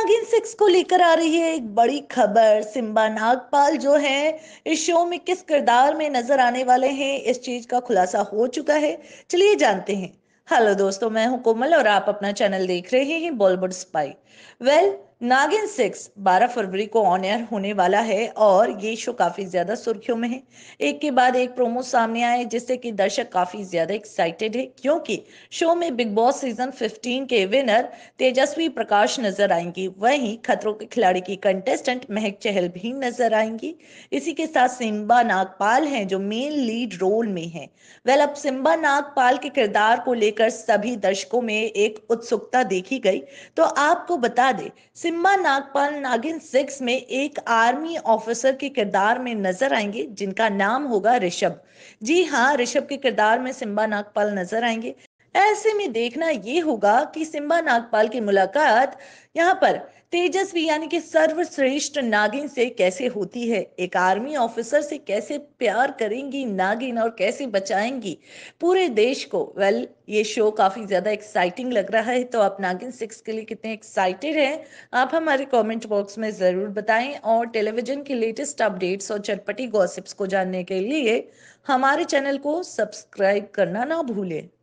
नागिन सिक्स को लेकर आ रही है एक बड़ी खबर सिम्बा नागपाल जो है इस शो में किस किरदार में नजर आने वाले हैं इस चीज का खुलासा हो चुका है चलिए जानते हैं हेलो दोस्तों मैं हूं कोमल और आप अपना चैनल देख रहे हैं Bollywood spy well well, Naagin six 12 फरवरी को ऑन एयर होने वाला है और ये शो काफी ज्यादा सुर्खियों में है एक के बाद एक प्रोमो सामने आए जिससे कि दर्शक काफी ज्यादा एक्साइटेड है क्योंकि शो में बिग बॉस सीजन 15 के विनर तेजस्वी प्रकाश नजर आएंगी वहीं खतरों के खिलाड़ी की कंटेस्टेंट महक चहल भी नजर आएंगी इसी के साथ सिम्बा नागपाल है जो मेन लीड रोल में है वेल अब सिम्बा नागपाल के किरदार को लेकर सभी दर्शकों में एक उत्सुकता देखी गई तो आपको बता दे सिम्मा नागपाल नागिन सिक्स में एक आर्मी ऑफिसर के किरदार में नजर आएंगे जिनका नाम होगा ऋषभ जी हाँ ऋषभ के किरदार में सिम्बा नागपाल नजर आएंगे ऐसे में देखना ये होगा कि सिम्बा नागपाल की मुलाकात यहाँ पर तेजस्वी यानी कि सर्वश्रेष्ठ नागिन से कैसे होती है एक आर्मी ऑफिसर से कैसे प्यार करेंगी नागिन और कैसे बचाएंगी पूरे देश को वेल well, ये शो काफी ज्यादा एक्साइटिंग लग रहा है तो आप नागिन सिक्स के लिए कितने एक्साइटेड हैं आप हमारे कमेंट बॉक्स में जरूर बताएं और टेलीविजन के लेटेस्ट अपडेट्स और चटपटी गॉसिप्स को जानने के लिए हमारे चैनल को सब्सक्राइब करना ना भूलें